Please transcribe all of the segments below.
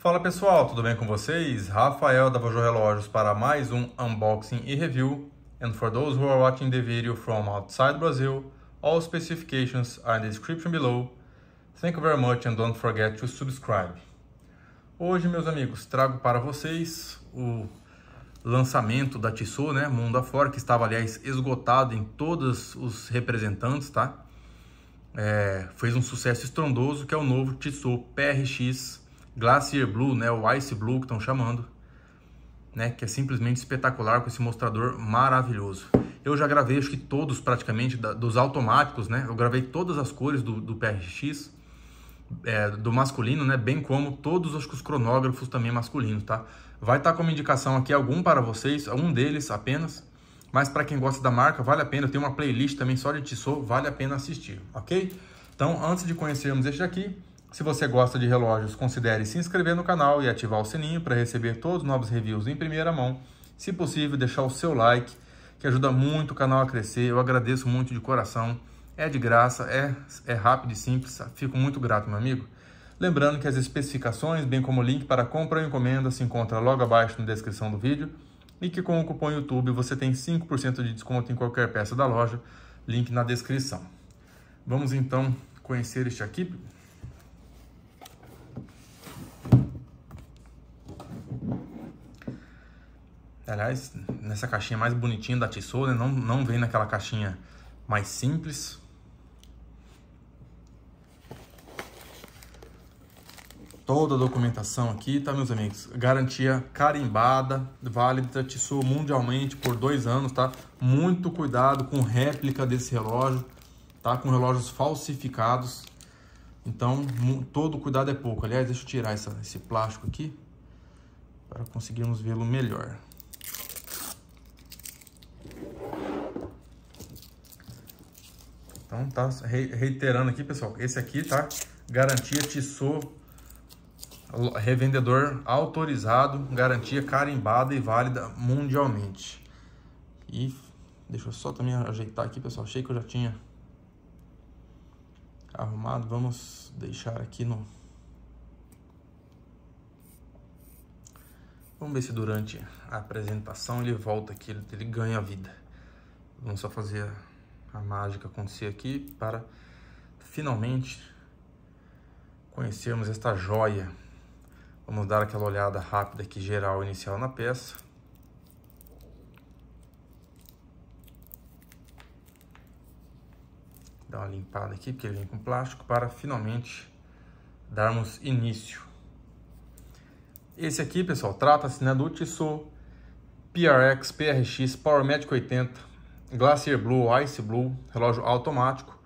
Fala pessoal, tudo bem com vocês? Rafael da Vojo Relógios para mais um unboxing e review. And for those who are watching the video from outside Brazil, all specifications are in the description below. Thank you very much and don't forget to subscribe. Hoje, meus amigos, trago para vocês o lançamento da Tissot, né, mundo afora, que estava, aliás, esgotado em todos os representantes, tá? É, fez um sucesso estrondoso, que é o novo Tissot PRX Glacier Blue, né, o Ice Blue que estão chamando, né, que é simplesmente espetacular com esse mostrador maravilhoso. Eu já gravei, acho que todos praticamente, da, dos automáticos, né, eu gravei todas as cores do, do PRX, é, do masculino, né, bem como todos acho que os cronógrafos também masculinos, tá? Vai estar tá como indicação aqui algum para vocês, um deles apenas, mas para quem gosta da marca, vale a pena, eu tenho uma playlist também só de Tissot, vale a pena assistir, ok? Então, antes de conhecermos este aqui, se você gosta de relógios, considere se inscrever no canal e ativar o sininho para receber todos os novos reviews em primeira mão. Se possível, deixar o seu like, que ajuda muito o canal a crescer. Eu agradeço muito de coração. É de graça, é, é rápido e simples. Fico muito grato, meu amigo. Lembrando que as especificações, bem como o link para compra ou encomenda, se encontra logo abaixo na descrição do vídeo e que com o cupom YouTube você tem 5% de desconto em qualquer peça da loja, link na descrição. Vamos então conhecer este aqui. Aliás, nessa caixinha mais bonitinha da Tissot, né? não, não vem naquela caixinha mais simples. Toda a documentação aqui, tá, meus amigos? Garantia carimbada, válida, Tissot mundialmente por dois anos, tá? Muito cuidado com réplica desse relógio, tá? Com relógios falsificados. Então, todo cuidado é pouco. Aliás, deixa eu tirar essa, esse plástico aqui para conseguirmos vê-lo melhor. Então, tá reiterando aqui, pessoal. Esse aqui, tá? Garantia Tissot, revendedor autorizado, garantia carimbada e válida mundialmente. E deixa eu só também ajeitar aqui, pessoal. Achei que eu já tinha arrumado. Vamos deixar aqui no... Vamos ver se durante a apresentação ele volta aqui, ele ganha vida. Vamos só fazer a mágica acontecer aqui para finalmente conhecermos esta joia. Vamos dar aquela olhada rápida aqui geral inicial na peça. Dar uma limpada aqui, porque ele vem com plástico, para finalmente darmos início. Esse aqui, pessoal, trata-se né, do Tissot PRX PRX Power Magic 80 Glacier Blue, Ice Blue, relógio automático.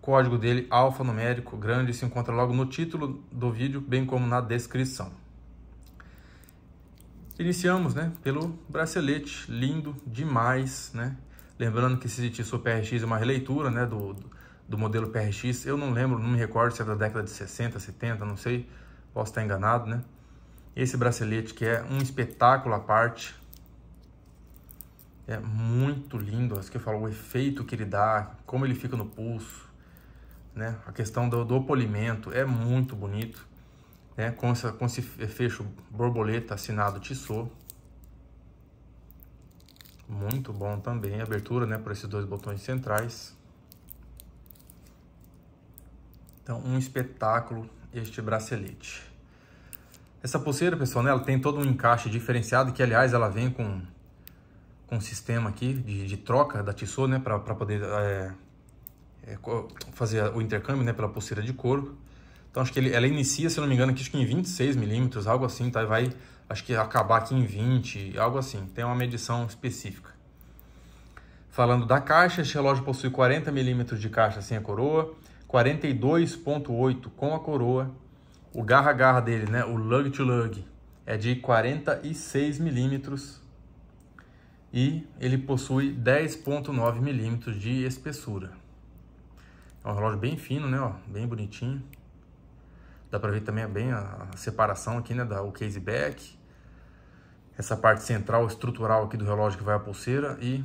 Código dele alfanumérico, grande, se encontra logo no título do vídeo, bem como na descrição. Iniciamos, né, pelo bracelete, lindo demais, né? Lembrando que esse Tissot PRX é uma releitura, né, do, do modelo PRX. Eu não lembro, não me recordo se é da década de 60, 70, não sei. Posso estar enganado, né? Esse bracelete que é um espetáculo à parte, é muito lindo, acho que eu falo, o efeito que ele dá, como ele fica no pulso, né? A questão do, do polimento é muito bonito, né? Com, essa, com esse fecho borboleta assinado Tissot. Muito bom também, abertura, né? Por esses dois botões centrais. Então, um espetáculo este bracelete. Essa pulseira, pessoal, né, ela tem todo um encaixe diferenciado, que aliás ela vem com com um sistema aqui de, de troca da Tissot, né, para poder é, é, fazer o intercâmbio, né, pela pulseira de couro. Então acho que ele, ela inicia, se não me engano, aqui acho que em 26 milímetros, algo assim, tá? Vai, acho que acabar aqui em 20, algo assim. Tem uma medição específica. Falando da caixa, este relógio possui 40 milímetros de caixa sem a coroa, 42.8 com a coroa. O garra-garra dele, né, o lug-to-lug, -lug, é de 46 milímetros e ele possui 10.9 milímetros de espessura. É um relógio bem fino, né? Ó, bem bonitinho. Dá para ver também bem a, separação aqui, né? Da, o case back, essa parte central estrutural aqui do relógio que vai à pulseira e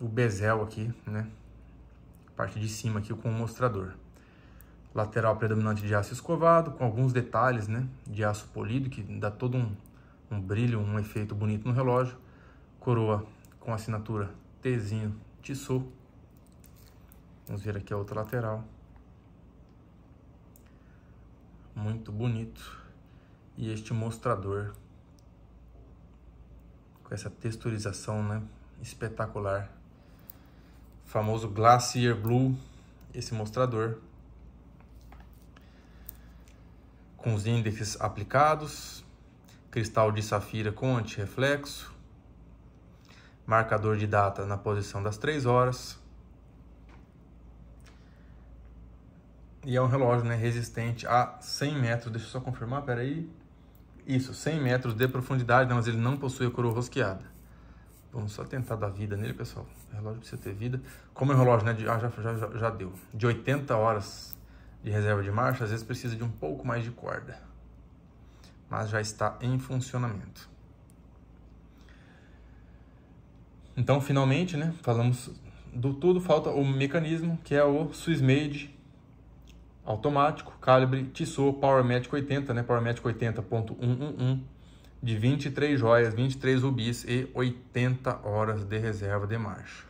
o bezel aqui, né? Parte de cima aqui com o mostrador. Lateral predominante de aço escovado, com alguns detalhes, né? De aço polido que dá todo um, um brilho, um efeito bonito no relógio. Coroa com assinatura Tzinho Tissot. Vamos ver aqui a outra lateral. Muito bonito. E este mostrador com essa texturização né? espetacular. O famoso Glacier Blue, esse mostrador. Com os índices aplicados, cristal de safira com antireflexo marcador de data na posição das 3 horas. E é um relógio né, resistente a 100 metros. Deixa eu só confirmar, peraí. Isso, 100 metros de profundidade, né, mas ele não possui a coroa rosqueada. Vamos só tentar dar vida nele, pessoal. O relógio precisa ter vida. Como é um relógio, né? De, ah, já, já, já deu. De 80 horas de reserva de marcha, às vezes precisa de um pouco mais de corda. Mas já está em funcionamento. Então, finalmente, né, falamos do tudo, falta o mecanismo, que é o Swiss Made automático, calibre Tissot Powermatic 80, né, Powermatic 80.111, de 23 joias, 23 rubis e 80 horas de reserva de marcha.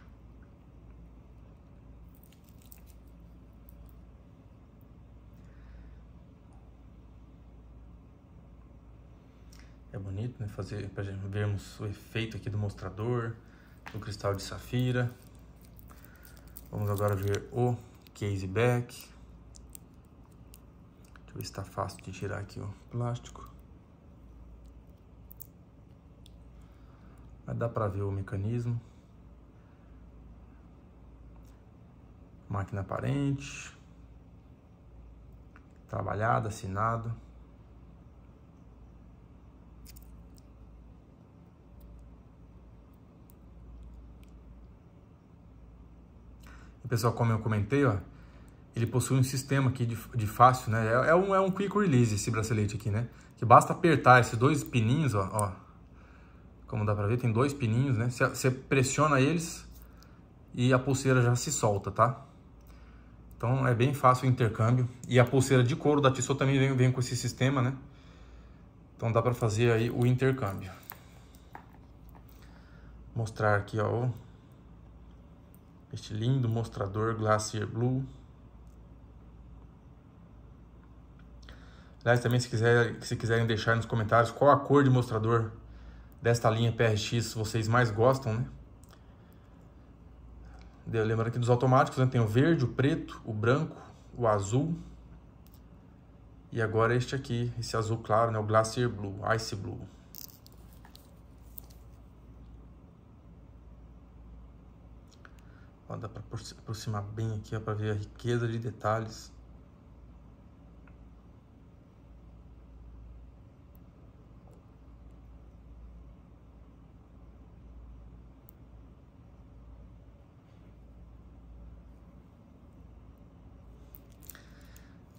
É bonito, né, fazer para vermos o efeito aqui do mostrador o cristal de safira. Vamos agora ver o case back. Deixa eu ver se está fácil de tirar aqui o plástico. Mas dá para ver o mecanismo. Máquina aparente. Trabalhada, assinado. pessoal, como eu comentei, ó, ele possui um sistema aqui de, de fácil, né? É, é, um, é um quick release esse bracelete aqui, né? Que basta apertar esses dois pininhos, ó, ó. Como dá pra ver, tem dois pininhos, né? Você pressiona eles e a pulseira já se solta, tá? Então é bem fácil o intercâmbio. E a pulseira de couro da Tissot também vem, vem com esse sistema, né? Então dá pra fazer aí o intercâmbio. Mostrar aqui, ó, este lindo mostrador Glacier Blue. Aliás, também se, quiser, se quiserem deixar nos comentários qual a cor de mostrador desta linha PRX vocês mais gostam, né? Lembrando aqui dos automáticos, né, tem o verde, o preto, o branco, o azul. E agora este aqui, esse azul claro, né, o Glacier Blue, Ice Blue. Ó, dá para aproximar bem aqui, para ver a riqueza de detalhes.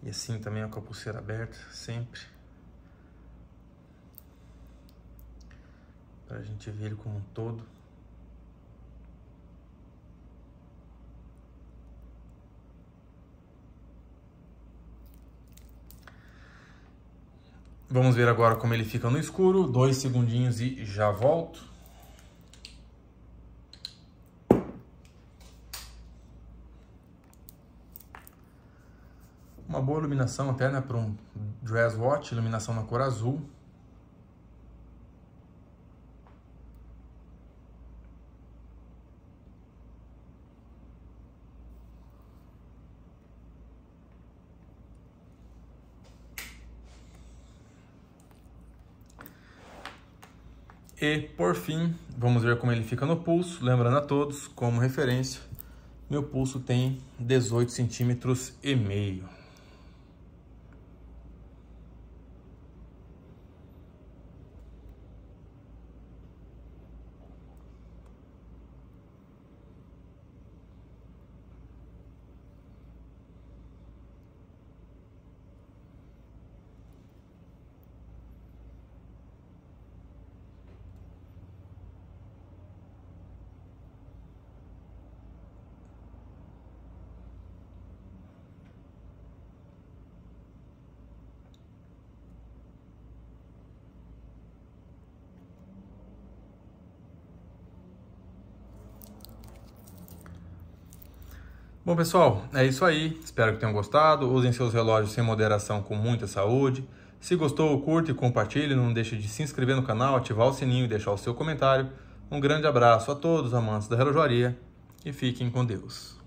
E assim também com a pulseira aberta, sempre. Para a gente ver ele como um todo. Vamos ver agora como ele fica no escuro. Dois segundinhos e já volto. Uma boa iluminação até né, para um dress watch, iluminação na cor azul. E por fim, vamos ver como ele fica no pulso. Lembrando a todos, como referência, meu pulso tem 18 centímetros e meio. Bom, pessoal, é isso aí. Espero que tenham gostado. Usem seus relógios sem moderação com muita saúde. Se gostou, curta e compartilhe. Não deixe de se inscrever no canal, ativar o sininho e deixar o seu comentário. Um grande abraço a todos, amantes da relojaria, e fiquem com Deus.